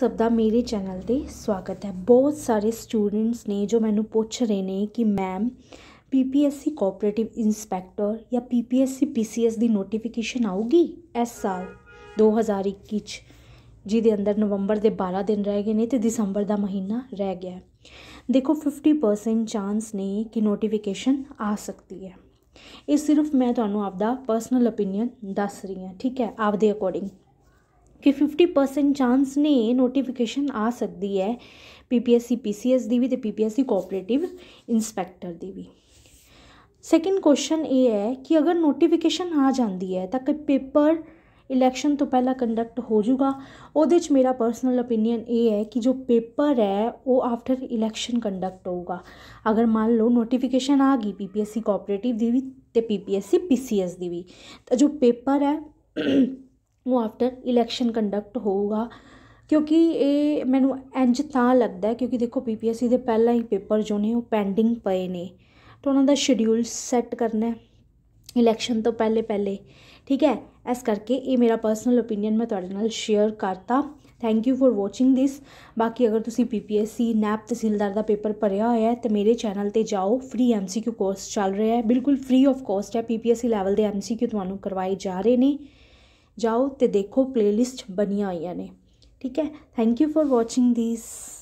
ਸਭ ਦਾ ਮੇਰੇ ਚੈਨਲ ਤੇ ਸਵਾਗਤ ਹੈ ਬਹੁਤ ਸਾਰੇ ਸਟੂਡੈਂਟਸ ਨੇ ਜੋ ਮੈਨੂੰ ਪੁੱਛ ਰਹੇ ਨੇ ਕਿ ਮੈਮ ਪੀਪੀਐਸਸੀ ਕੋਆਪਰੇਟਿਵ ਇਨਸਪੈਕਟਰ ਜਾਂ ਪੀਪੀਐਸਸੀ ਪੀਸੀਐਸ ਦੀ ਨੋਟੀਫਿਕੇਸ਼ਨ ਆਊਗੀ ਇਸ ਸਾਲ 2021 ਚ ਜਿਹਦੇ ਅੰਦਰ ਨਵੰਬਰ ਦੇ 12 ਦਿਨ ਰਹਿ ਗਏ ਨੇ ਤੇ ਦਸੰਬਰ ਦਾ ਮਹੀਨਾ ਰਹਿ ਗਿਆ ਹੈ ਦੇਖੋ 50% ਚਾਂਸ ਨੇ ਕਿ ਨੋਟੀਫਿਕੇਸ਼ਨ ਆ ਸਕਦੀ ਹੈ ਇਹ ਸਿਰਫ ਮੈਂ ਤੁਹਾਨੂੰ ਆਪਦਾ ਪਰਸਨਲ ਓਪੀਨੀਅਨ ਦੱਸ ਰਹੀ ਹਾਂ ਠੀਕ ਹੈ ਆਪਦੇ ਅਕੋਰਡਿੰਗ ਕਿ 50% ਚਾਂਸ ਨੇ ਨੋਟੀਫਿਕੇਸ਼ਨ ਆ ਸਕਦੀ ਹੈ ਪੀਪੀਐਸਸੀ ਪੀਸੀਐਸ ਦੀ ਵੀ ਤੇ ਪੀਪੀਐਸਸੀ ਕੋਆਪਰੇਟਿਵ ਇਨਸਪੈਕਟਰ ਦੀ ਵੀ ਸੈਕਿੰਡ ਕੁਐਸਚਨ ਇਹ ਹੈ ਕਿ ਅਗਰ ਨੋਟੀਫਿਕੇਸ਼ਨ ਆ ਜਾਂਦੀ ਹੈ ਤਾਂ ਕਿ ਪੇਪਰ ਇਲੈਕਸ਼ਨ ਤੋਂ ਪਹਿਲਾਂ ਕੰਡਕਟ ਹੋ ਜਾਊਗਾ ਉਹਦੇ ਵਿੱਚ ਮੇਰਾ ਪਰਸਨਲ ਓਪੀਨੀਅਨ ਇਹ ਹੈ ਕਿ ਜੋ ਪੇਪਰ ਹੈ ਉਹ ਆਫਟਰ ਇਲੈਕਸ਼ਨ ਕੰਡਕਟ ਹੋਊਗਾ ਅਗਰ ਮੰਨ ਲਓ ਨੋਟੀਫਿਕੇਸ਼ਨ ਆ ਗਈ ਪੀਪੀਐਸਸੀ ਕੋਆਪਰੇਟਿਵ ਦੀ ਵੀ ਤੇ ਪੀਪੀਐਸਸੀ ਪੀਸੀਐਸ ਦੀ ਵੀ ਤਾਂ ਜੋ ਪੇਪਰ ਹੈ ਉਹ ਆਫਟਰ ਇਲੈਕਸ਼ਨ ਕੰਡਕਟ ਹੋਊਗਾ ਕਿਉਂਕਿ ਇਹ ਮੈਨੂੰ ਇੰਜ ਤਾਂ ਲੱਗਦਾ ਕਿਉਂਕਿ ਦੇਖੋ ਪੀਪੀਐਸਸੀ ਦੇ ਪਹਿਲਾਂ ਹੀ ਪੇਪਰ ਜੋ ਨੇ ਉਹ ਪੈਂਡਿੰਗ ਪਏ ਨੇ ਤਾਂ ਉਹਨਾਂ ਦਾ ਸ਼ਡਿਊਲ ਸੈੱਟ ਕਰਨਾ ਹੈ ਇਲੈਕਸ਼ਨ ਤੋਂ ਪਹਿਲੇ ਪਹਿਲੇ ਠੀਕ ਹੈ ਇਸ ਕਰਕੇ ਇਹ ਮੇਰਾ ਪਰਸਨਲ ਓਪੀਨੀਅਨ ਮੈਂ ਤੁਹਾਡੇ ਨਾਲ ਸ਼ੇਅਰ ਕਰਤਾ thank you for watching this ਬਾਕੀ ਅਗਰ ਤੁਸੀਂ ਪੀਪੀਐਸਸੀ ਨੈਪ ਤਹਿਸੀਲਦਾਰ ਦਾ ਪੇਪਰ ਭਰਿਆ ਹੋਇਆ ਹੈ ਤਾਂ ਮੇਰੇ ਚੈਨਲ ਤੇ ਜਾਓ ਫ੍ਰੀ ਐਮਸੀਕਿਊ ਕੋਰਸ ਚੱਲ ਰਿਹਾ ਹੈ ਬਿਲਕੁਲ ਫ੍ਰੀ ਆਫ ਕਾਸਟ ਹੈ ਪੀਪੀਐਸਸੀ ਲੈਵਲ ਦੇ ਐਮਸੀਕਿਊ ਤੁਹਾਨੂੰ ਕਰਵਾਏ ਜਾ ਰਹੇ ਨੇ ਜਾਓ ਤੇ ਦੇਖੋ ਪਲੇਲਿਸਟ ਬਣੀਆਂ ਆਈਆਂ ਨੇ ਠੀਕ ਹੈ thank you for watching these